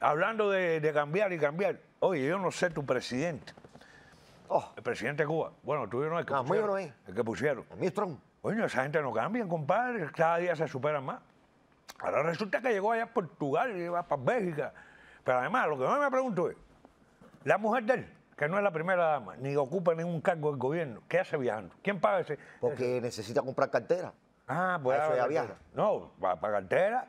Hablando de, cambiar y cambiar, oye, yo no sé tu presidente. Oh. El presidente de Cuba. Bueno, tú no, el que ah, pusieron. no es. El que pusieron. Oye, esa gente no cambia, compadre. Cada día se superan más. Ahora resulta que llegó allá a Portugal y va para Bélgica. Pero además, lo que más me pregunto es, la mujer de él, que no es la primera dama, ni ocupa ningún cargo del gobierno, ¿qué hace viajando? ¿Quién paga ese? Porque necesita comprar cartera. Ah, pues. Eso ya ah, No, para cartera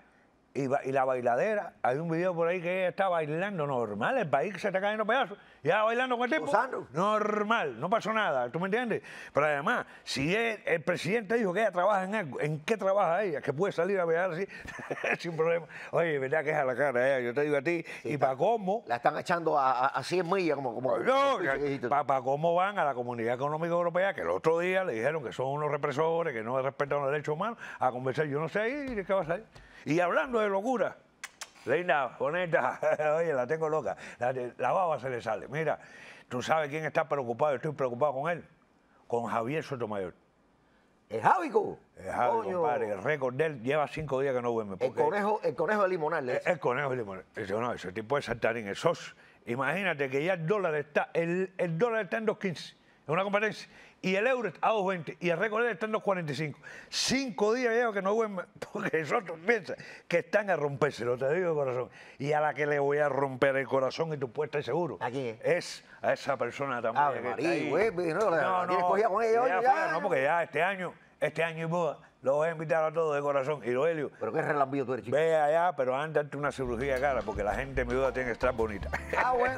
y, la bailadera. Hay un video por ahí que ella está bailando normal, el país se está cayendo pedazos. ya bailando con el tipo. Normal, no pasó nada, ¿tú me entiendes? Pero además, si el, presidente dijo que ella trabaja en algo, ¿en qué trabaja ella? Que puede salir a bailar así sin problema. Oye, verdad que es a la cara, yo te digo a ti. y para cómo. La están echando a, a, millas, como. como para cómo van a la comunidad económica europea, que el otro día le dijeron que son unos represores, que no respetan los derechos humanos, a conversar. Yo no sé ahí qué va a salir. Y hablando de locura, Leina, bonita, oye, la tengo loca, la, baba se le sale. Mira, tú sabes quién está preocupado, estoy preocupado con él, con Javier Sotomayor. ¿Es Javico? El Jávico, compadre. El récord de él lleva cinco días que no duerme. El conejo, el conejo de limonal. ¿eh? El, el, conejo de limonal. Yo, no, ese tipo de saltarín, el SOS. Imagínate que ya el dólar está, el, el dólar está en 2.15 una competencia. Y el euro a 20 y el récord está en 2.45. Cinco días ya que no duerme porque nosotros piensa que están a romperse, lo te digo de corazón. Y a la que le voy a romper el corazón y tu puesta estar seguro. ¿A quién? Es a esa persona también. Pues, no, no, no, porque ya este año, este año y boda. Lo voy a invitar a todos de corazón. Y lo helio. Pero qué relambio tú eres, chico. Ve allá, pero antes una cirugía cara, porque la gente, mi duda, tiene que estar bonita. Ah, bueno.